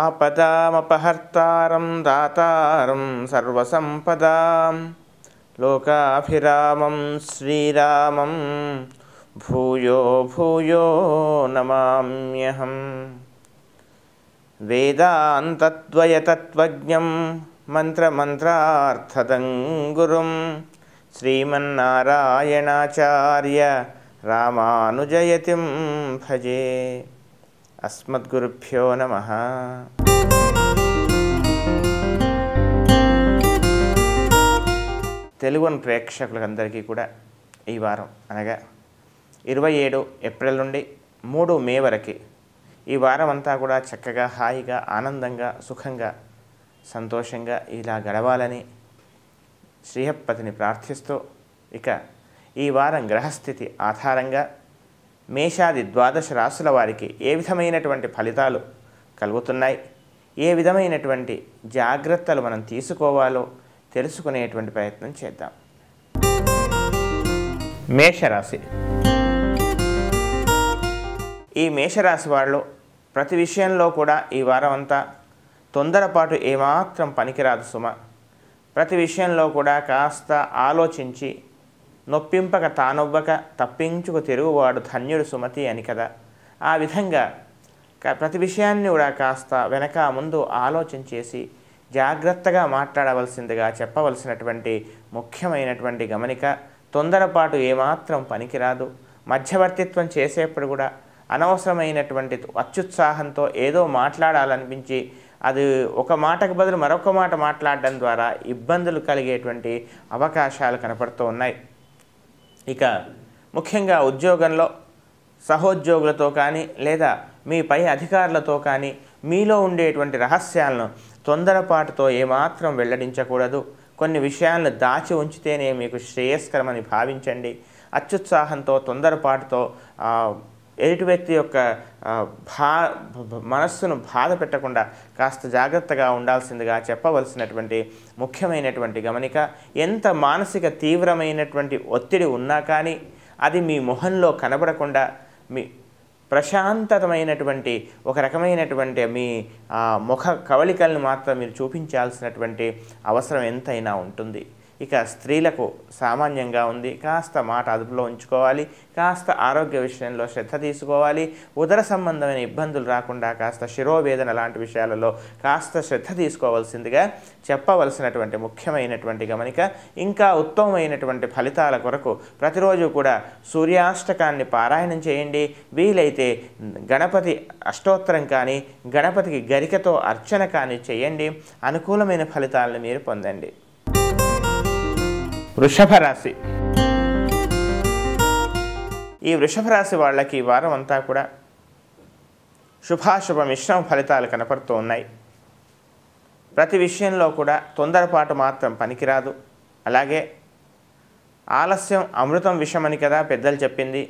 आपदामपहर्तारं दातारं सर्वसम्पदां लोकाभिरामं श्रीरामं भूयो भूयो नमाम्यहम् वेदान्तद्वयतत्त्वज्ञं श्रीमन्नारायणाचार्य रामानुजयतिं भजे అస్మద్గురుభ్యో నమ తెలుగుని ప్రేక్షకులందరికీ కూడా ఈ వారం అనగా ఇరవై ఏడు ఏప్రిల్ నుండి మూడు మే వరకు ఈ వారం అంతా కూడా చక్కగా హాయిగా ఆనందంగా సుఖంగా సంతోషంగా ఇలా గడవాలని శ్రీహప్పతిని ప్రార్థిస్తూ ఇక ఈ వారం గ్రహస్థితి ఆధారంగా మేషాది ద్వాదశ రాశుల వారికి ఏ విధమైనటువంటి ఫలితాలు కలుగుతున్నాయి ఏ విధమైనటువంటి జాగ్రత్తలు మనం తీసుకోవాలో తెలుసుకునేటువంటి ప్రయత్నం చేద్దాం మేషరాశి ఈ మేషరాశి వాళ్ళు ప్రతి విషయంలో కూడా ఈ వారం అంతా తొందరపాటు ఏమాత్రం పనికిరాదు సుమ ప్రతి విషయంలో కూడా కాస్త ఆలోచించి నొప్పింపక తానొవ్వక తప్పించుకు తిరుగువాడు ధన్యుడు సుమతి అని కదా ఆ విధంగా ప్రతి విషయాన్ని కూడా కాస్త వెనక ముందు ఆలోచన చేసి జాగ్రత్తగా మాట్లాడవలసిందిగా చెప్పవలసినటువంటి ముఖ్యమైనటువంటి గమనిక తొందరపాటు ఏమాత్రం పనికిరాదు మధ్యవర్తిత్వం చేసేప్పుడు కూడా అనవసరమైనటువంటి అత్యుత్సాహంతో ఏదో మాట్లాడాలనిపించి అది ఒక మాటకు బదులు మరొక మాట మాట్లాడడం ద్వారా ఇబ్బందులు కలిగేటువంటి అవకాశాలు కనపడుతూ ఉన్నాయి ఇక ముఖ్యంగా ఉద్యోగంలో సహోద్యోగులతో కానీ లేదా మీ పై అధికారులతో కానీ మీలో ఉండేటువంటి రహస్యాలను తొందరపాటుతో ఏమాత్రం వెల్లడించకూడదు కొన్ని విషయాలను దాచి ఉంచితేనే మీకు శ్రేయస్కరమని భావించండి అత్యుత్సాహంతో తొందరపాటుతో ఎదుటి వ్యక్తి యొక్క భా మనస్సును బాధ పెట్టకుండా కాస్త జాగ్రత్తగా ఉండాల్సిందిగా చెప్పవలసినటువంటి ముఖ్యమైనటువంటి గమనిక ఎంత మానసిక తీవ్రమైనటువంటి ఒత్తిడి ఉన్నా కానీ అది మీ మొహంలో కనబడకుండా మీ ప్రశాంతమైనటువంటి ఒక రకమైనటువంటి మీ ముఖ కవళికలను మాత్రం మీరు చూపించాల్సినటువంటి అవసరం ఎంతైనా ఉంటుంది ఇక స్త్రీలకు సామాన్యంగా ఉంది కాస్త మాట అదుపులో ఉంచుకోవాలి కాస్త ఆరోగ్య విషయంలో శ్రద్ధ తీసుకోవాలి ఉదర సంబంధమైన ఇబ్బందులు రాకుండా కాస్త శిరోవేదన లాంటి విషయాలలో కాస్త శ్రద్ధ తీసుకోవాల్సిందిగా చెప్పవలసినటువంటి ముఖ్యమైనటువంటి గమనిక ఇంకా ఉత్తమమైనటువంటి ఫలితాల కొరకు ప్రతిరోజు కూడా సూర్యాష్టకాన్ని పారాయణం చేయండి వీలైతే గణపతి అష్టోత్తరం కానీ గణపతికి గరికతో అర్చన కానీ చేయండి అనుకూలమైన ఫలితాలను మీరు పొందండి వృషభ రాశి ఈ వృషభ రాశి వాళ్ళకి ఈ వారం అంతా కూడా శుభాశుభ మిశ్రమ ఫలితాలు కనపడుతూ ఉన్నాయి ప్రతి విషయంలో కూడా తొందరపాటు మాత్రం పనికిరాదు అలాగే ఆలస్యం అమృతం విషమని కదా పెద్దలు చెప్పింది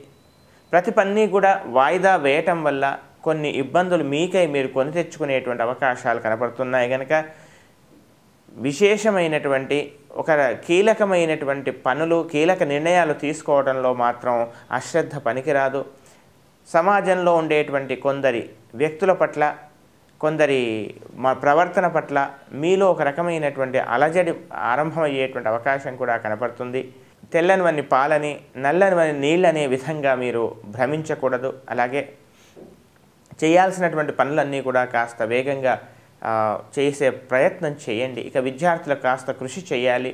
ప్రతి పని కూడా వాయిదా వేయటం వల్ల కొన్ని ఇబ్బందులు మీకై మీరు కొని తెచ్చుకునేటువంటి అవకాశాలు కనపడుతున్నాయి కనుక విశేషమైనటువంటి ఒక కీలకమైనటువంటి పనులు కీలక నిర్ణయాలు తీసుకోవడంలో మాత్రం అశ్రద్ధ పనికిరాదు సమాజంలో ఉండేటువంటి కొందరి వ్యక్తుల పట్ల కొందరి మా ప్రవర్తన పట్ల మీలో ఒక రకమైనటువంటి అలజడి ఆరంభమయ్యేటువంటి అవకాశం కూడా కనపడుతుంది తెల్లనివన్నీ పాలని నల్లనివన్నీ నీళ్ళనే విధంగా మీరు భ్రమించకూడదు అలాగే చేయాల్సినటువంటి పనులన్నీ కూడా కాస్త వేగంగా చేసే ప్రయత్నం చేయండి ఇక విద్యార్థులకు కాస్త కృషి చేయాలి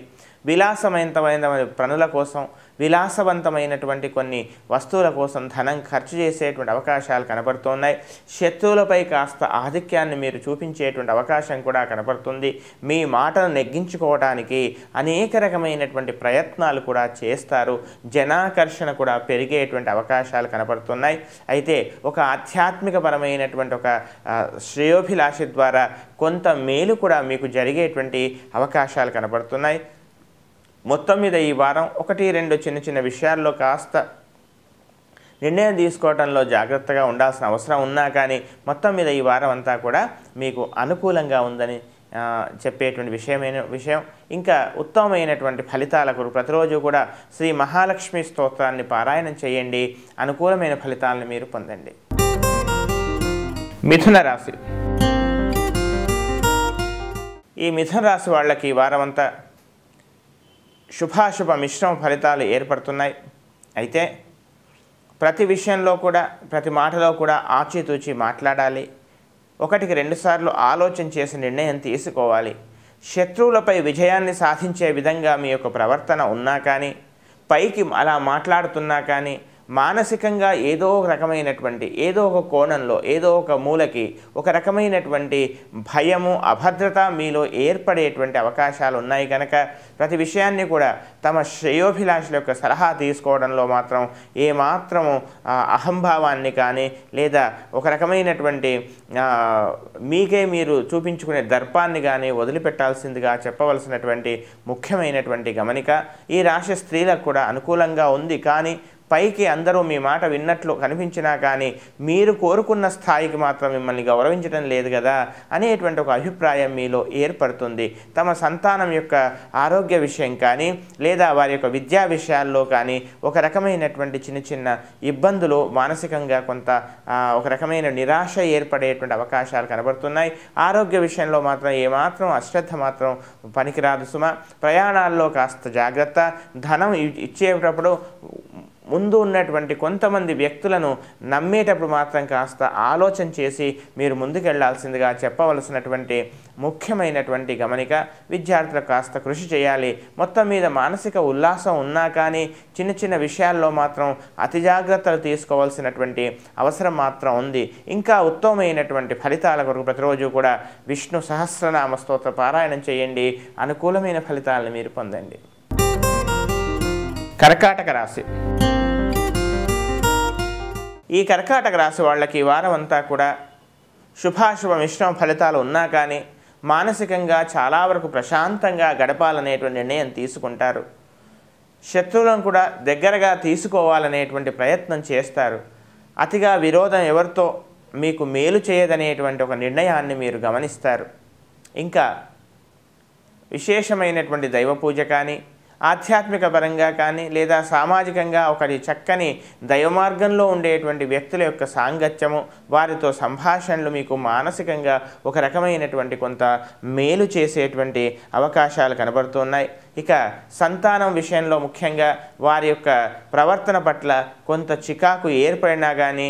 విలాసమైనంతమైన పనుల కోసం విలాసవంతమైనటువంటి కొన్ని వస్తువుల కోసం ధనం ఖర్చు చేసేటువంటి అవకాశాలు కనబడుతున్నాయి శత్రువులపై కాస్త ఆధిక్యాన్ని మీరు చూపించేటువంటి అవకాశం కూడా కనబడుతుంది మీ మాటను నెగ్గించుకోవడానికి అనేక రకమైనటువంటి ప్రయత్నాలు కూడా చేస్తారు జనాకర్షణ కూడా పెరిగేటువంటి అవకాశాలు కనబడుతున్నాయి అయితే ఒక ఆధ్యాత్మికపరమైనటువంటి ఒక శ్రేయోభిలాష ద్వారా కొంత మేలు కూడా మీకు జరిగేటువంటి అవకాశాలు కనబడుతున్నాయి మొత్తం మీద ఈ వారం ఒకటి రెండు చిన్న చిన్న విషయాల్లో కాస్త నిర్ణయం తీసుకోవడంలో జాగ్రత్తగా ఉండాల్సిన అవసరం ఉన్నా కానీ మొత్తం మీద ఈ వారం అంతా కూడా మీకు అనుకూలంగా ఉందని చెప్పేటువంటి విషయమైన విషయం ఇంకా ఉత్తమమైనటువంటి ఫలితాల ప్రతిరోజు కూడా శ్రీ మహాలక్ష్మి స్తోత్రాన్ని పారాయణం చేయండి అనుకూలమైన ఫలితాలను మీరు పొందండి మిథున రాశి ఈ మిథున రాశి వాళ్ళకి వారమంతా శుభాశుభ మిశ్రమ ఫలితాలు ఏర్పడుతున్నాయి అయితే ప్రతి విషయంలో కూడా ప్రతి మాటలో కూడా ఆచితూచి మాట్లాడాలి ఒకటికి రెండుసార్లు ఆలోచన చేసి నిర్ణయం తీసుకోవాలి శత్రువులపై విజయాన్ని సాధించే విధంగా మీ యొక్క ప్రవర్తన ఉన్నా కానీ పైకి అలా మాట్లాడుతున్నా కానీ మానసికంగా ఏదో ఒక రకమైనటువంటి ఏదో ఒక కోణంలో ఏదో ఒక మూలకి ఒక రకమైనటువంటి భయము అభద్రత మీలో ఏర్పడేటువంటి అవకాశాలు ఉన్నాయి కనుక ప్రతి విషయాన్ని కూడా తమ శ్రేయోభిలాషుల యొక్క సలహా తీసుకోవడంలో మాత్రం ఏమాత్రము అహంభావాన్ని కానీ లేదా ఒక రకమైనటువంటి మీకే మీరు చూపించుకునే దర్పాన్ని కానీ వదిలిపెట్టాల్సిందిగా చెప్పవలసినటువంటి ముఖ్యమైనటువంటి గమనిక ఈ రాశి స్త్రీలకు కూడా అనుకూలంగా ఉంది కానీ పైకి అందరూ మీ మాట విన్నట్లు కనిపించినా కానీ మీరు కోరుకున్న స్థాయికి మాత్రం మిమ్మల్ని గౌరవించడం లేదు కదా అనేటువంటి ఒక అభిప్రాయం మీలో ఏర్పడుతుంది తమ సంతానం యొక్క ఆరోగ్య విషయం కానీ లేదా వారి యొక్క విద్యా విషయాల్లో కానీ ఒక రకమైనటువంటి చిన్న చిన్న ఇబ్బందులు మానసికంగా కొంత ఒక రకమైన నిరాశ ఏర్పడేటువంటి అవకాశాలు కనబడుతున్నాయి ఆరోగ్య విషయంలో మాత్రం ఏమాత్రం అశ్రద్ధ మాత్రం పనికిరాదు సుమ ప్రయాణాల్లో కాస్త జాగ్రత్త ధనం ఇచ్చేటప్పుడు ముందు ఉన్నటువంటి కొంతమంది వ్యక్తులను నమ్మేటప్పుడు మాత్రం కాస్త ఆలోచన చేసి మీరు ముందుకెళ్లాల్సిందిగా చెప్పవలసినటువంటి ముఖ్యమైనటువంటి గమనిక విద్యార్థులు కాస్త కృషి చేయాలి మొత్తం మీద మానసిక ఉల్లాసం ఉన్నా కానీ చిన్న చిన్న విషయాల్లో మాత్రం అతి జాగ్రత్తలు తీసుకోవాల్సినటువంటి అవసరం మాత్రం ఉంది ఇంకా ఉత్తమమైనటువంటి ఫలితాల కొరకు ప్రతిరోజు కూడా విష్ణు సహస్రనామ స్తోత్ర పారాయణం చేయండి అనుకూలమైన ఫలితాలను మీరు పొందండి కర్కాటక రాశి ఈ కర్కాటక రాశి వాళ్ళకి వారం అంతా కూడా శుభాశుభ మిశ్రమ ఫలితాలు ఉన్నా కానీ మానసికంగా చాలా వరకు ప్రశాంతంగా గడపాలనేటువంటి నిర్ణయం తీసుకుంటారు శత్రువులను కూడా దగ్గరగా తీసుకోవాలనేటువంటి ప్రయత్నం చేస్తారు అతిగా విరోధం ఎవరితో మీకు మేలు చేయదనేటువంటి ఒక నిర్ణయాన్ని మీరు గమనిస్తారు ఇంకా విశేషమైనటువంటి దైవ పూజ కానీ ఆధ్యాత్మిక పరంగా కానీ లేదా సామాజికంగా ఒకరి చక్కని దైవమార్గంలో ఉండేటువంటి వ్యక్తుల యొక్క సాంగత్యము వారితో సంభాషణలు మీకు మానసికంగా ఒక రకమైనటువంటి కొంత మేలు చేసేటువంటి అవకాశాలు కనబడుతున్నాయి ఇక సంతానం విషయంలో ముఖ్యంగా వారి యొక్క ప్రవర్తన పట్ల కొంత చికాకు ఏర్పడినా కానీ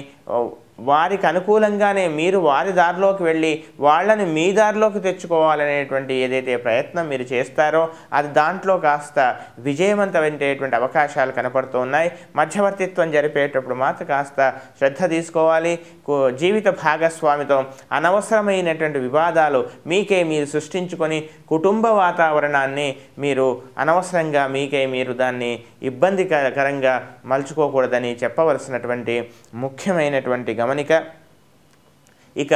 వారికి అనుకూలంగానే మీరు వారి దారిలోకి వెళ్ళి వాళ్ళని మీ దారిలోకి తెచ్చుకోవాలనేటువంటి ఏదైతే ప్రయత్నం మీరు చేస్తారో అది దాంట్లో కాస్త విజయవంతమైనటువంటి అవకాశాలు కనపడుతూ ఉన్నాయి మధ్యవర్తిత్వం జరిపేటప్పుడు మాత్రం కాస్త శ్రద్ధ తీసుకోవాలి జీవిత భాగస్వామితో అనవసరమైనటువంటి వివాదాలు మీకే మీరు సృష్టించుకొని కుటుంబ వాతావరణాన్ని మీరు అనవసరంగా మీకే మీరు దాన్ని ఇబ్బందికరంగా మలుచుకోకూడదని చెప్పవలసినటువంటి ముఖ్యమైనటువంటి గమ గమనిక ఇక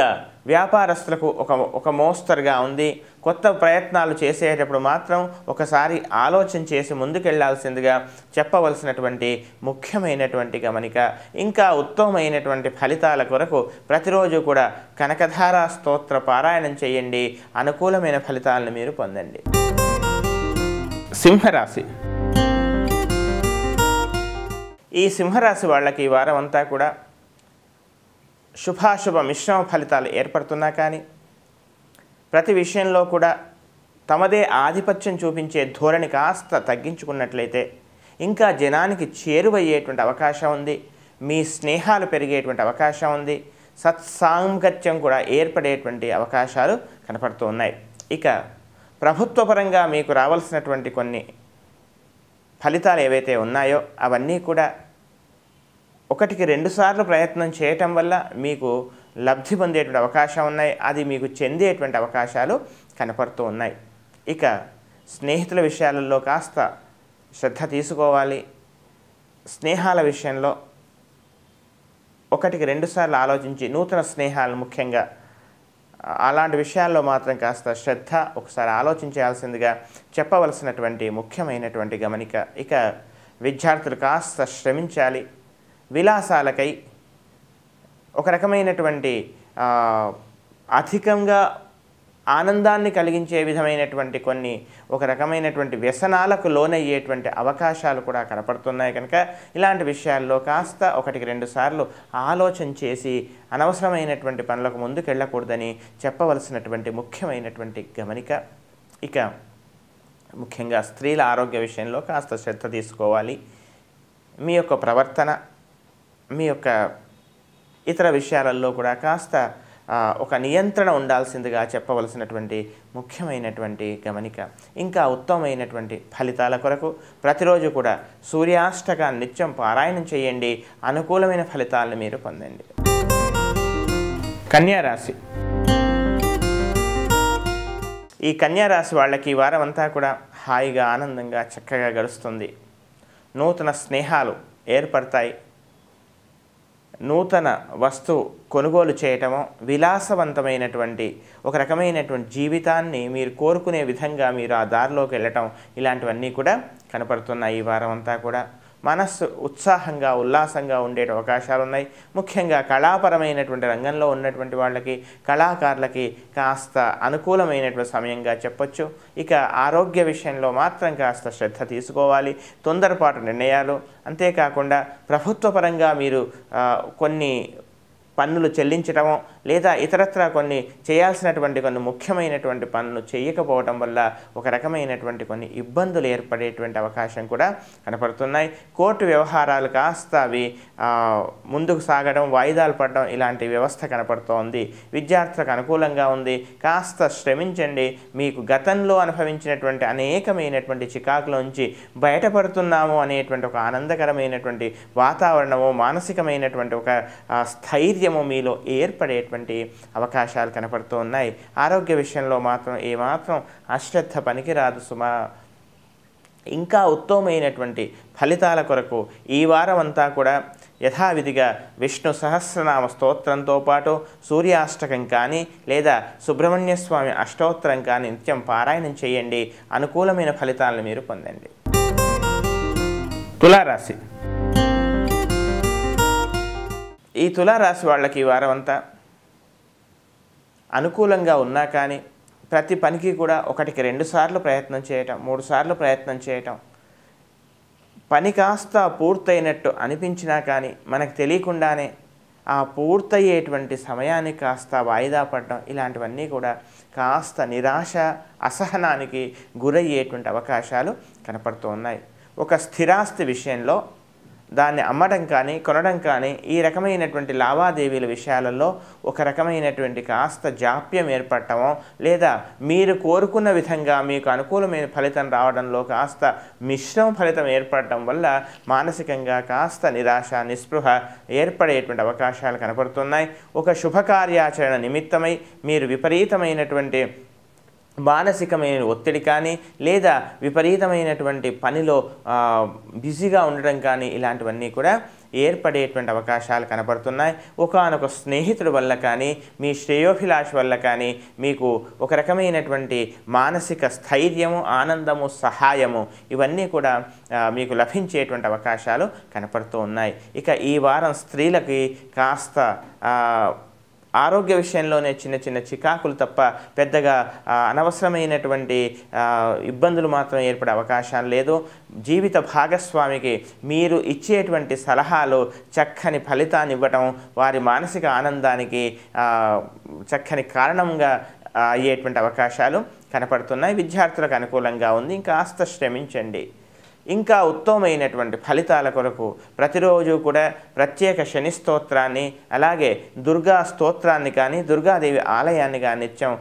వ్యాపారస్తులకు ఒక ఒక మోస్తరుగా ఉంది కొత్త ప్రయత్నాలు చేసేటప్పుడు మాత్రం ఒకసారి ఆలోచన చేసి ముందుకెళ్లాల్సిందిగా చెప్పవలసినటువంటి ముఖ్యమైనటువంటి గమనిక ఇంకా ఉత్తమమైనటువంటి ఫలితాల కొరకు ప్రతిరోజు కూడా కనకధార స్తోత్ర పారాయణం చేయండి అనుకూలమైన ఫలితాలను మీరు పొందండి సింహరాశి ఈ సింహరాశి వాళ్ళకి ఈ వారం అంతా కూడా శుభాశుభ మిశ్రమ ఫలితాలు ఏర్పడుతున్నా కానీ ప్రతి విషయంలో కూడా తమదే ఆధిపత్యం చూపించే ధోరణి కాస్త తగ్గించుకున్నట్లయితే ఇంకా జనానికి చేరువయ్యేటువంటి అవకాశం ఉంది మీ స్నేహాలు పెరిగేటువంటి అవకాశం ఉంది సత్సాంగత్యం కూడా ఏర్పడేటువంటి అవకాశాలు కనపడుతూ ఉన్నాయి ఇక ప్రభుత్వపరంగా మీకు రావాల్సినటువంటి కొన్ని ఫలితాలు ఏవైతే ఉన్నాయో అవన్నీ కూడా ఒకటికి రెండుసార్లు ప్రయత్నం చేయటం వల్ల మీకు లబ్ధి పొందేటువంటి అవకాశం ఉన్నాయి అది మీకు చెందేటువంటి అవకాశాలు కనపడుతూ ఉన్నాయి ఇక స్నేహితుల విషయాలలో కాస్త శ్రద్ధ తీసుకోవాలి స్నేహాల విషయంలో ఒకటికి రెండుసార్లు ఆలోచించి నూతన స్నేహాలు ముఖ్యంగా అలాంటి విషయాల్లో మాత్రం కాస్త శ్రద్ధ ఒకసారి ఆలోచించాల్సిందిగా చెప్పవలసినటువంటి ముఖ్యమైనటువంటి గమనిక ఇక విద్యార్థులు కాస్త శ్రమించాలి విలాసాలకై ఒక రకమైనటువంటి అధికంగా ఆనందాన్ని కలిగించే విధమైనటువంటి కొన్ని ఒక రకమైనటువంటి వ్యసనాలకు లోనయ్యేటువంటి అవకాశాలు కూడా కనపడుతున్నాయి కనుక ఇలాంటి విషయాల్లో కాస్త ఒకటికి రెండు సార్లు ఆలోచన చేసి అనవసరమైనటువంటి పనులకు ముందుకెళ్ళకూడదని చెప్పవలసినటువంటి ముఖ్యమైనటువంటి గమనిక ఇక ముఖ్యంగా స్త్రీల ఆరోగ్య విషయంలో కాస్త శ్రద్ధ తీసుకోవాలి మీ యొక్క ప్రవర్తన మీ యొక్క ఇతర విషయాలలో కూడా కాస్త ఒక నియంత్రణ ఉండాల్సిందిగా చెప్పవలసినటువంటి ముఖ్యమైనటువంటి గమనిక ఇంకా ఉత్తమమైనటువంటి ఫలితాల కొరకు ప్రతిరోజు కూడా సూర్యాష్టక నిత్యం పారాయణం చేయండి అనుకూలమైన ఫలితాలను మీరు పొందండి కన్యారాశి ఈ కన్యారాశి వాళ్ళకి వారం అంతా కూడా హాయిగా ఆనందంగా చక్కగా గడుస్తుంది నూతన స్నేహాలు ఏర్పడతాయి నూతన వస్తువు కొనుగోలు చేయటము విలాసవంతమైనటువంటి ఒక రకమైనటువంటి జీవితాన్ని మీరు కోరుకునే విధంగా మీరు ఆ దారిలోకి వెళ్ళటం ఇలాంటివన్నీ కూడా కనపడుతున్నాయి ఈ వారం అంతా కూడా మనస్సు ఉత్సాహంగా ఉల్లాసంగా ఉండే అవకాశాలు ఉన్నాయి ముఖ్యంగా కళాపరమైనటువంటి రంగంలో ఉన్నటువంటి వాళ్ళకి కళాకారులకి కాస్త అనుకూలమైనటువంటి సమయంగా చెప్పొచ్చు ఇక ఆరోగ్య విషయంలో మాత్రం కాస్త శ్రద్ధ తీసుకోవాలి తొందరపాటు నిర్ణయాలు అంతేకాకుండా ప్రభుత్వ పరంగా మీరు కొన్ని పన్నులు చెల్లించడం లేదా ఇతరత్ర కొన్ని చేయాల్సినటువంటి కొన్ని ముఖ్యమైనటువంటి పనులు చేయకపోవడం వల్ల ఒక రకమైనటువంటి కొన్ని ఇబ్బందులు ఏర్పడేటువంటి అవకాశం కూడా కనపడుతున్నాయి కోర్టు వ్యవహారాలు కాస్త అవి ముందుకు సాగడం వాయిదాలు పడడం ఇలాంటి వ్యవస్థ కనపడుతోంది విద్యార్థులకు అనుకూలంగా ఉంది కాస్త శ్రమించండి మీకు గతంలో అనుభవించినటువంటి అనేకమైనటువంటి చికాకులోంచి బయటపడుతున్నాము అనేటువంటి ఒక ఆనందకరమైనటువంటి వాతావరణము మానసికమైనటువంటి ఒక స్థైర్యం వైద్యము మీలో ఏర్పడేటువంటి అవకాశాలు కనపడుతూ ఉన్నాయి ఆరోగ్య విషయంలో మాత్రం ఏమాత్రం అశ్రద్ధ పనికిరాదు సుమా ఇంకా ఉత్తమమైనటువంటి ఫలితాల కొరకు ఈ వారం అంతా కూడా యథావిధిగా విష్ణు సహస్రనామ స్తోత్రంతో పాటు సూర్యాష్టకం కానీ లేదా సుబ్రహ్మణ్య స్వామి అష్టోత్తరం కానీ నిత్యం పారాయణం చేయండి అనుకూలమైన ఫలితాలను మీరు పొందండి తులారాశి ఈ తులారాశి వాళ్ళకి ఈ అనుకూలంగా ఉన్నా కానీ ప్రతి పనికి కూడా ఒకటికి రెండు సార్లు ప్రయత్నం చేయటం మూడు సార్లు ప్రయత్నం చేయటం పని కాస్త పూర్తయినట్టు అనిపించినా కానీ మనకు తెలియకుండానే ఆ పూర్తయ్యేటువంటి సమయాన్ని కాస్త వాయిదా పడడం ఇలాంటివన్నీ కూడా కాస్త నిరాశ అసహనానికి గురయ్యేటువంటి అవకాశాలు కనపడుతూ ఉన్నాయి ఒక స్థిరాస్తి విషయంలో దాన్ని అమ్మడం కానీ కొనడం కానీ ఈ రకమైనటువంటి లావాదేవీల విషయాలలో ఒక రకమైనటువంటి కాస్త జాప్యం ఏర్పడటమో లేదా మీరు కోరుకున్న విధంగా మీకు అనుకూలమైన ఫలితం రావడంలో కాస్త మిశ్రమ ఫలితం ఏర్పడటం వల్ల మానసికంగా కాస్త నిరాశ నిస్పృహ ఏర్పడేటువంటి అవకాశాలు కనపడుతున్నాయి ఒక శుభకార్యాచరణ నిమిత్తమై మీరు విపరీతమైనటువంటి మానసికమైన ఒత్తిడి కానీ లేదా విపరీతమైనటువంటి పనిలో బిజీగా ఉండడం కానీ ఇలాంటివన్నీ కూడా ఏర్పడేటువంటి అవకాశాలు కనబడుతున్నాయి ఒకనొక స్నేహితుడి వల్ల కానీ మీ శ్రేయోభిలాష వల్ల కానీ మీకు ఒక రకమైనటువంటి మానసిక స్థైర్యము ఆనందము సహాయము ఇవన్నీ కూడా మీకు లభించేటువంటి అవకాశాలు కనపడుతూ ఉన్నాయి ఇక ఈ వారం స్త్రీలకి కాస్త ఆరోగ్య విషయంలోనే చిన్న చిన్న చికాకులు తప్ప పెద్దగా అనవసరమైనటువంటి ఇబ్బందులు మాత్రం ఏర్పడే అవకాశాలు లేదు జీవిత భాగస్వామికి మీరు ఇచ్చేటువంటి సలహాలు చక్కని ఫలితాన్ని ఇవ్వటం వారి మానసిక ఆనందానికి చక్కని కారణంగా అయ్యేటువంటి అవకాశాలు కనపడుతున్నాయి విద్యార్థులకు అనుకూలంగా ఉంది ఇంకా కాస్త శ్రమించండి ఇంకా ఉత్తమమైనటువంటి ఫలితాల కొరకు ప్రతిరోజు కూడా ప్రత్యేక శని స్తోత్రాన్ని అలాగే దుర్గా స్తోత్రాన్ని కానీ దుర్గాదేవి ఆలయాన్ని కానీ నిత్యం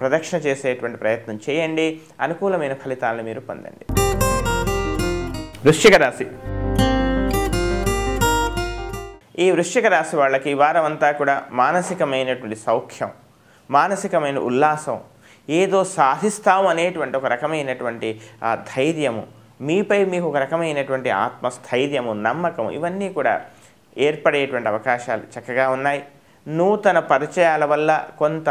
ప్రదక్షిణ చేసేటువంటి ప్రయత్నం చేయండి అనుకూలమైన ఫలితాలను మీరు పొందండి వృశ్చిక రాశి ఈ వృశ్చిక రాశి వాళ్ళకి ఈ వారం అంతా కూడా మానసికమైనటువంటి సౌఖ్యం మానసికమైన ఉల్లాసం ఏదో సాధిస్తాం అనేటువంటి ఒక రకమైనటువంటి ధైర్యము మీపై మీకు ఒక రకమైనటువంటి ఆత్మస్థైర్యము నమ్మకం ఇవన్నీ కూడా ఏర్పడేటువంటి అవకాశాలు చక్కగా ఉన్నాయి నూతన పరిచయాల వల్ల కొంత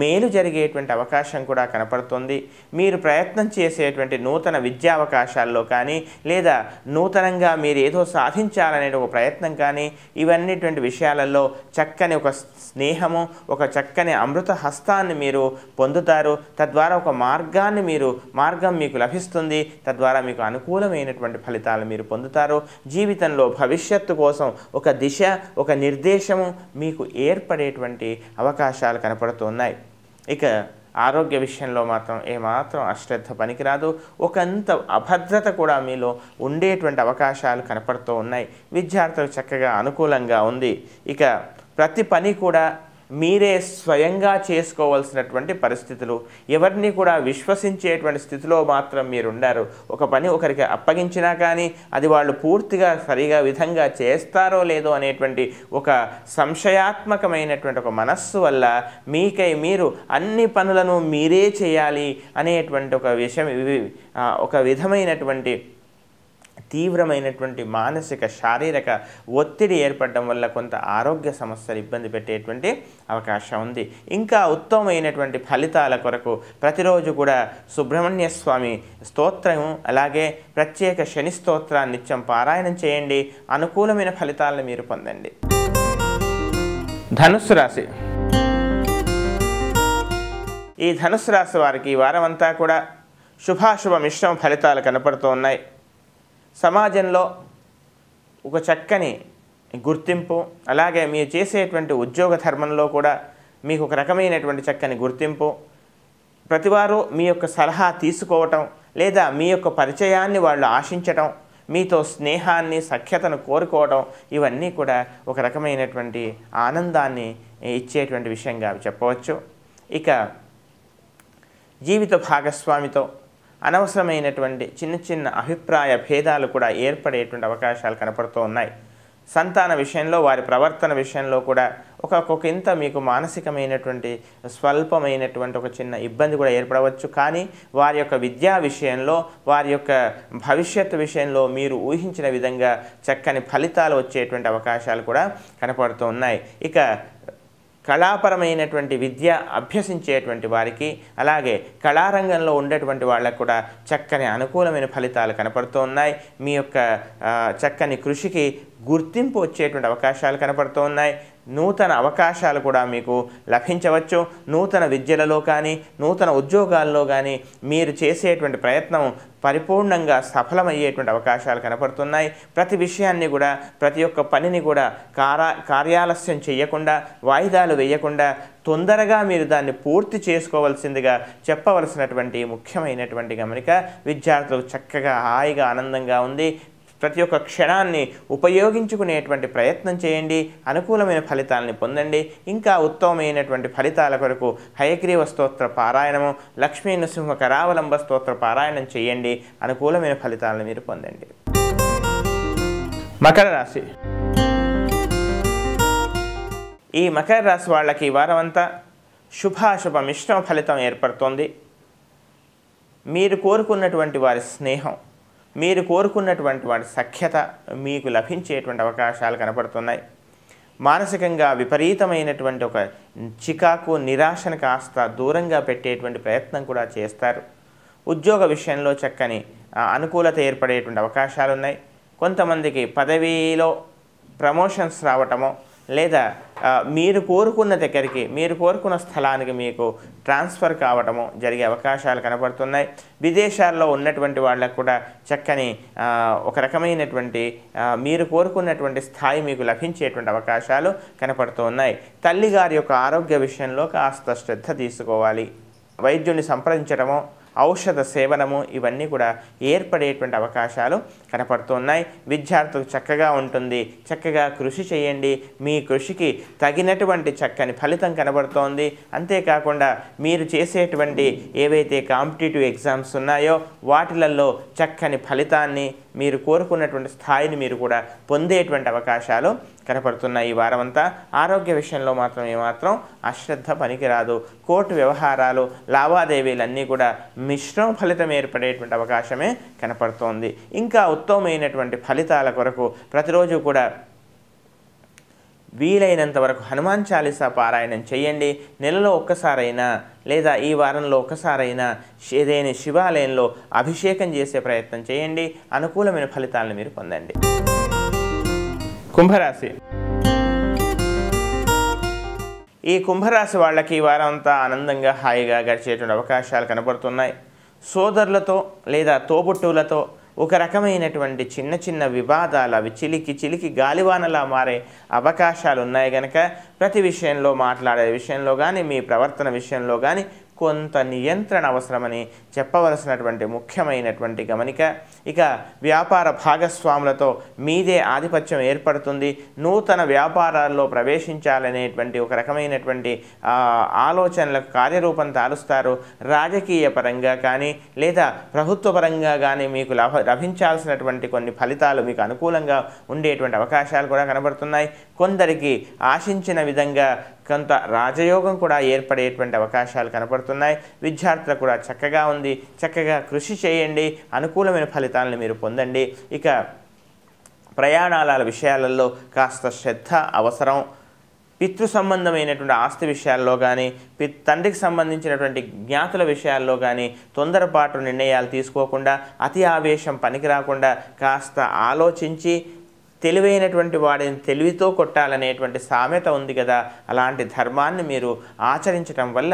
మేలు జరిగేటువంటి అవకాశం కూడా కనపడుతుంది మీరు ప్రయత్నం చేసేటువంటి నూతన విద్యా అవకాశాల్లో కానీ లేదా నూతనంగా మీరు ఏదో సాధించాలనే ఒక ప్రయత్నం కానీ ఇవన్నీటువంటి విషయాలలో చక్కని ఒక స్నేహము ఒక చక్కని అమృత హస్తాన్ని మీరు పొందుతారు తద్వారా ఒక మార్గాన్ని మీరు మార్గం మీకు లభిస్తుంది తద్వారా మీకు అనుకూలమైనటువంటి ఫలితాలు మీరు పొందుతారు జీవితంలో భవిష్యత్తు కోసం ఒక దిశ ఒక నిర్దేశము మీకు ఏర్పడేటువంటి అవకాశాలు కనపడుతున్నాయి ఇక ఆరోగ్య విషయంలో మాత్రం ఏమాత్రం అశ్రద్ధ పనికిరాదు ఒకంత అభద్రత కూడా మీలో ఉండేటువంటి అవకాశాలు కనపడుతూ ఉన్నాయి విద్యార్థులకు చక్కగా అనుకూలంగా ఉంది ఇక ప్రతి పని కూడా మీరే స్వయంగా చేసుకోవాల్సినటువంటి పరిస్థితులు ఎవరిని కూడా విశ్వసించేటువంటి స్థితిలో మాత్రం మీరుండారు ఒక పని ఒకరికి అప్పగించినా కానీ అది వాళ్ళు పూర్తిగా సరిగా విధంగా చేస్తారో లేదో అనేటువంటి ఒక సంశయాత్మకమైనటువంటి ఒక మనస్సు వల్ల మీకై మీరు అన్ని పనులను మీరే చేయాలి అనేటువంటి ఒక విషయం ఒక విధమైనటువంటి తీవ్రమైనటువంటి మానసిక శారీరక ఒత్తిడి ఏర్పడడం వల్ల కొంత ఆరోగ్య సమస్యలు ఇబ్బంది పెట్టేటువంటి అవకాశం ఉంది ఇంకా ఉత్తమమైనటువంటి ఫలితాల కొరకు ప్రతిరోజు కూడా సుబ్రహ్మణ్య స్వామి స్తోత్రము అలాగే ప్రత్యేక శని స్తోత్రాన్ని నిత్యం పారాయణం చేయండి అనుకూలమైన ఫలితాలను మీరు పొందండి ధనుస్సు రాశి ఈ ధనుస్సు రాశి వారికి వారమంతా కూడా శుభాశుభ మిశ్రమ ఫలితాలు కనపడుతూ ఉన్నాయి సమాజంలో ఒక చక్కని గుర్తింపు అలాగే మీరు చేసేటువంటి ఉద్యోగ ధర్మంలో కూడా మీకు ఒక రకమైనటువంటి చక్కని గుర్తింపు ప్రతివారు మీ యొక్క సలహా తీసుకోవటం లేదా మీ యొక్క పరిచయాన్ని వాళ్ళు ఆశించటం మీతో స్నేహాన్ని సఖ్యతను కోరుకోవడం ఇవన్నీ కూడా ఒక రకమైనటువంటి ఆనందాన్ని ఇచ్చేటువంటి విషయంగా చెప్పవచ్చు ఇక జీవిత భాగస్వామితో అనవసరమైనటువంటి చిన్న చిన్న అభిప్రాయ భేదాలు కూడా ఏర్పడేటువంటి అవకాశాలు కనపడుతూ ఉన్నాయి సంతాన విషయంలో వారి ప్రవర్తన విషయంలో కూడా ఒక ఇంత మీకు మానసికమైనటువంటి స్వల్పమైనటువంటి ఒక చిన్న ఇబ్బంది కూడా ఏర్పడవచ్చు కానీ వారి యొక్క విద్యా విషయంలో వారి యొక్క భవిష్యత్తు విషయంలో మీరు ఊహించిన విధంగా చక్కని ఫలితాలు వచ్చేటువంటి అవకాశాలు కూడా కనపడుతూ ఉన్నాయి ఇక కళాపరమైనటువంటి విద్య అభ్యసించేటువంటి వారికి అలాగే కళారంగంలో ఉండేటువంటి వాళ్ళకు కూడా చక్కని అనుకూలమైన ఫలితాలు కనపడుతూ ఉన్నాయి మీ యొక్క చక్కని కృషికి గుర్తింపు వచ్చేటువంటి అవకాశాలు కనపడుతూ ఉన్నాయి నూతన అవకాశాలు కూడా మీకు లభించవచ్చు నూతన విద్యలలో కానీ నూతన ఉద్యోగాల్లో కానీ మీరు చేసేటువంటి ప్రయత్నం పరిపూర్ణంగా సఫలమయ్యేటువంటి అవకాశాలు కనపడుతున్నాయి ప్రతి విషయాన్ని కూడా ప్రతి ఒక్క పనిని కూడా కారా కార్యాలస్యం చేయకుండా వాయిదాలు వేయకుండా తొందరగా మీరు దాన్ని పూర్తి చేసుకోవాల్సిందిగా చెప్పవలసినటువంటి ముఖ్యమైనటువంటి గమనిక విద్యార్థులకు చక్కగా హాయిగా ఆనందంగా ఉంది ప్రతి ఒక్క క్షణాన్ని ఉపయోగించుకునేటువంటి ప్రయత్నం చేయండి అనుకూలమైన ఫలితాలని పొందండి ఇంకా ఉత్తమమైనటువంటి ఫలితాల కొరకు హయగ్రీవ స్తోత్ర పారాయణము లక్ష్మీ నృసింహ కరావలంబ స్తోత్ర పారాయణం చేయండి అనుకూలమైన ఫలితాలను మీరు పొందండి మకర రాశి ఈ మకర రాశి వాళ్ళకి వారమంతా శుభాశుభ మిశ్రమ ఫలితం ఏర్పడుతోంది మీరు కోరుకున్నటువంటి వారి స్నేహం మీరు కోరుకున్నటువంటి వాటి సఖ్యత మీకు లభించేటువంటి అవకాశాలు కనపడుతున్నాయి మానసికంగా విపరీతమైనటువంటి ఒక చికాకు నిరాశను కాస్త దూరంగా పెట్టేటువంటి ప్రయత్నం కూడా చేస్తారు ఉద్యోగ విషయంలో చక్కని అనుకూలత ఏర్పడేటువంటి అవకాశాలు ఉన్నాయి కొంతమందికి పదవిలో ప్రమోషన్స్ రావటమో లేదా మీరు కోరుకున్న దగ్గరికి మీరు కోరుకున్న స్థలానికి మీకు ట్రాన్స్ఫర్ కావటము జరిగే అవకాశాలు కనబడుతున్నాయి విదేశాల్లో ఉన్నటువంటి వాళ్ళకు కూడా చక్కని ఒక రకమైనటువంటి మీరు కోరుకున్నటువంటి స్థాయి మీకు లభించేటువంటి అవకాశాలు కనపడుతున్నాయి తల్లిగారి యొక్క ఆరోగ్య విషయంలో కాస్త శ్రద్ధ తీసుకోవాలి వైద్యుని సంప్రదించడము ఔషధ సేవనము ఇవన్నీ కూడా ఏర్పడేటువంటి అవకాశాలు కనపడుతున్నాయి విద్యార్థులకు చక్కగా ఉంటుంది చక్కగా కృషి చేయండి మీ కృషికి తగినటువంటి చక్కని ఫలితం కనబడుతోంది అంతేకాకుండా మీరు చేసేటువంటి ఏవైతే కాంపిటేటివ్ ఎగ్జామ్స్ ఉన్నాయో వాటిలలో చక్కని ఫలితాన్ని మీరు కోరుకున్నటువంటి స్థాయిని మీరు కూడా పొందేటువంటి అవకాశాలు కనపడుతున్నాయి ఈ వారమంతా ఆరోగ్య విషయంలో మాత్రం ఏమాత్రం అశ్రద్ధ పనికిరాదు కోర్టు వ్యవహారాలు లావాదేవీలన్నీ కూడా మిశ్రమ ఫలితం ఏర్పడేటువంటి అవకాశమే కనపడుతోంది ఇంకా ఉత్తమమైనటువంటి ఫలితాల కొరకు ప్రతిరోజు కూడా వీలైనంత వరకు హనుమాన్ చాలీసా పారాయణం చేయండి నెలలో ఒక్కసారైనా లేదా ఈ వారంలో ఒక్కసారైనా ఏదైనా శివాలయంలో అభిషేకం చేసే ప్రయత్నం చేయండి అనుకూలమైన ఫలితాలను మీరు పొందండి కుంభరాశి ఈ కుంభరాశి వాళ్ళకి ఈ వారం అంతా ఆనందంగా హాయిగా గడిచేటువంటి అవకాశాలు కనబడుతున్నాయి సోదరులతో లేదా తోబుట్టువులతో ఒక రకమైనటువంటి చిన్న చిన్న వివాదాలు అవి చిలికి చిలికి గాలివానలా మారే అవకాశాలు ఉన్నాయి కనుక ప్రతి విషయంలో మాట్లాడే విషయంలో కానీ మీ ప్రవర్తన విషయంలో కానీ కొంత నియంత్రణ అవసరమని చెప్పవలసినటువంటి ముఖ్యమైనటువంటి గమనిక ఇక వ్యాపార భాగస్వాములతో మీదే ఆధిపత్యం ఏర్పడుతుంది నూతన వ్యాపారాల్లో ప్రవేశించాలనేటువంటి ఒక రకమైనటువంటి ఆలోచనలకు కార్యరూపం తారుస్తారు రాజకీయ పరంగా కానీ లేదా ప్రభుత్వ పరంగా కానీ మీకు లభ లభించాల్సినటువంటి కొన్ని ఫలితాలు మీకు అనుకూలంగా ఉండేటువంటి అవకాశాలు కూడా కనబడుతున్నాయి కొందరికి ఆశించిన విధంగా కొంత రాజయోగం కూడా ఏర్పడేటువంటి అవకాశాలు కనపడుతున్నాయి విద్యార్థులకు కూడా చక్కగా ఉంది చక్కగా కృషి చేయండి అనుకూలమైన ఫలితాలను మీరు పొందండి ఇక ప్రయాణాల విషయాలలో కాస్త శ్రద్ధ అవసరం పితృ సంబంధమైనటువంటి ఆస్తి విషయాల్లో కానీ పి తండ్రికి సంబంధించినటువంటి జ్ఞాతుల విషయాల్లో కానీ తొందరపాటు నిర్ణయాలు తీసుకోకుండా అతి ఆవేశం పనికి రాకుండా కాస్త ఆలోచించి తెలివైనటువంటి వాడిని తెలివితో కొట్టాలనేటువంటి సామెత ఉంది కదా అలాంటి ధర్మాన్ని మీరు ఆచరించటం వల్ల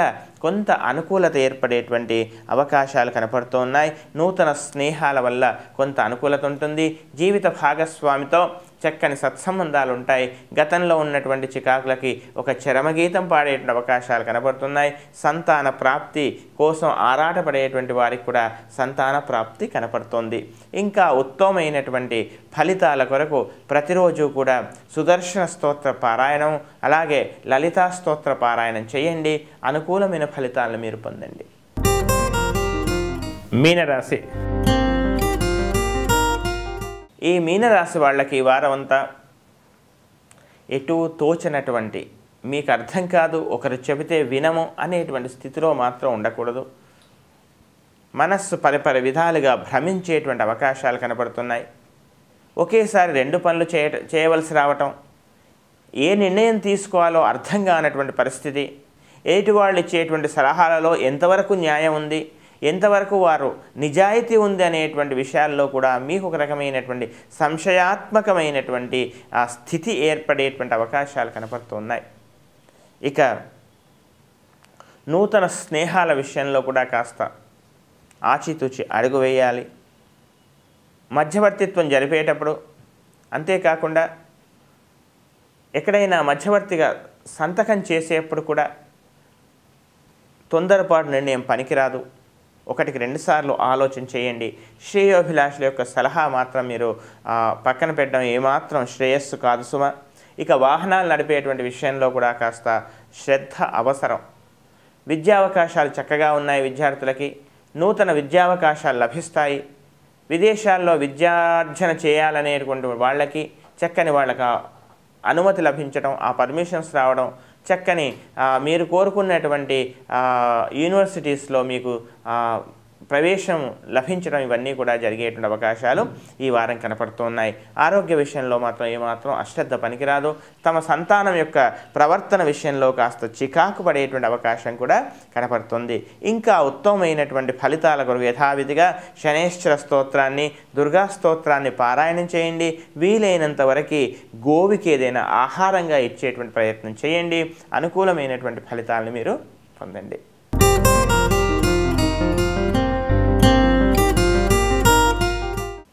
కొంత అనుకూలత ఏర్పడేటువంటి అవకాశాలు కనపడుతూ ఉన్నాయి నూతన స్నేహాల వల్ల కొంత అనుకూలత ఉంటుంది జీవిత భాగస్వామితో చక్కని సత్సంబంధాలు ఉంటాయి గతంలో ఉన్నటువంటి చికాకులకి ఒక చరమగీతం పాడే అవకాశాలు కనబడుతున్నాయి సంతాన ప్రాప్తి కోసం ఆరాటపడేటువంటి వారికి కూడా సంతాన ప్రాప్తి కనపడుతుంది ఇంకా ఉత్తమమైనటువంటి ఫలితాల కొరకు ప్రతిరోజు కూడా సుదర్శన స్తోత్ర పారాయణం అలాగే లలితా స్తోత్ర పారాయణం చేయండి అనుకూలమైన ఫలితాలను మీరు పొందండి మీనరాశి ఈ మీనరాశి వాళ్ళకి ఈ వారం అంతా ఎటు తోచనటువంటి మీకు అర్థం కాదు ఒకరు చెబితే వినము అనేటువంటి స్థితిలో మాత్రం ఉండకూడదు మనస్సు పలు విధాలుగా భ్రమించేటువంటి అవకాశాలు కనపడుతున్నాయి ఒకేసారి రెండు పనులు చేయ చేయవలసి రావటం ఏ నిర్ణయం తీసుకోవాలో అర్థం కానటువంటి పరిస్థితి ఏటి వాళ్ళు ఇచ్చేటువంటి సలహాలలో ఎంతవరకు న్యాయం ఉంది ఎంతవరకు వారు నిజాయితీ ఉంది అనేటువంటి విషయాల్లో కూడా మీకు ఒక రకమైనటువంటి సంశయాత్మకమైనటువంటి ఆ స్థితి ఏర్పడేటువంటి అవకాశాలు కనపడుతున్నాయి ఇక నూతన స్నేహాల విషయంలో కూడా కాస్త ఆచితూచి అడుగు వేయాలి మధ్యవర్తిత్వం జరిపేటప్పుడు అంతేకాకుండా ఎక్కడైనా మధ్యవర్తిగా సంతకం చేసేప్పుడు కూడా తొందరపాటు నిర్ణయం పనికిరాదు ఒకటికి రెండుసార్లు ఆలోచన చేయండి శ్రేయోభిలాషుల యొక్క సలహా మాత్రం మీరు పక్కన పెట్టడం ఏమాత్రం శ్రేయస్సు కాదు సుమ ఇక వాహనాలు నడిపేటువంటి విషయంలో కూడా కాస్త శ్రద్ధ అవసరం విద్యావకాశాలు చక్కగా ఉన్నాయి విద్యార్థులకి నూతన విద్యావకాశాలు లభిస్తాయి విదేశాల్లో విద్యార్జన చేయాలనేటువంటి వాళ్ళకి చక్కని వాళ్ళకి అనుమతి లభించడం ఆ పర్మిషన్స్ రావడం చక్కని మీరు కోరుకున్నటువంటి యూనివర్సిటీస్లో మీకు ప్రవేశం లభించడం ఇవన్నీ కూడా జరిగేటువంటి అవకాశాలు ఈ వారం కనపడుతున్నాయి ఆరోగ్య విషయంలో మాత్రం ఏమాత్రం అశ్రద్ధ పనికిరాదు తమ సంతానం యొక్క ప్రవర్తన విషయంలో కాస్త చికాకు పడేటువంటి అవకాశం కూడా కనపడుతుంది ఇంకా ఉత్తమమైనటువంటి ఫలితాల కొరకు యథావిధిగా శనేశ్వర స్తోత్రాన్ని దుర్గా స్తోత్రాన్ని పారాయణం చేయండి వీలైనంత వరకు గోవికి ఏదైనా ఆహారంగా ఇచ్చేటువంటి ప్రయత్నం చేయండి అనుకూలమైనటువంటి ఫలితాలను మీరు పొందండి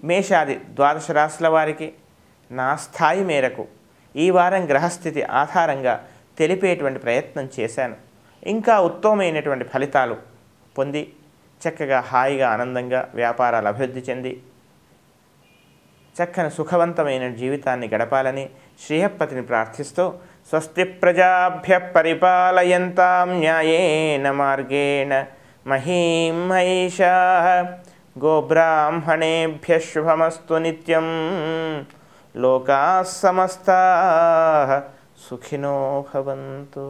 మేషాది ద్వాదశ రాశుల వారికి నా స్థాయి మేరకు ఈ వారం గ్రహస్థితి ఆధారంగా తెలిపేటువంటి ప్రయత్నం చేశాను ఇంకా ఉత్తమమైనటువంటి ఫలితాలు పొంది చక్కగా హాయిగా ఆనందంగా వ్యాపారాలు అభివృద్ధి చెంది చక్కని సుఖవంతమైన జీవితాన్ని గడపాలని శ్రీహప్పతిని ప్రార్థిస్తూ స్వస్తి ప్రజాభ్య పరిపాలయంతాం న్యాయేన మార్గేణ మహీం మహిషా गोब्राह्मणेभ्यः शुभमस्तु नित्यं लोकाः समस्ताः सुखिनो भवन्तु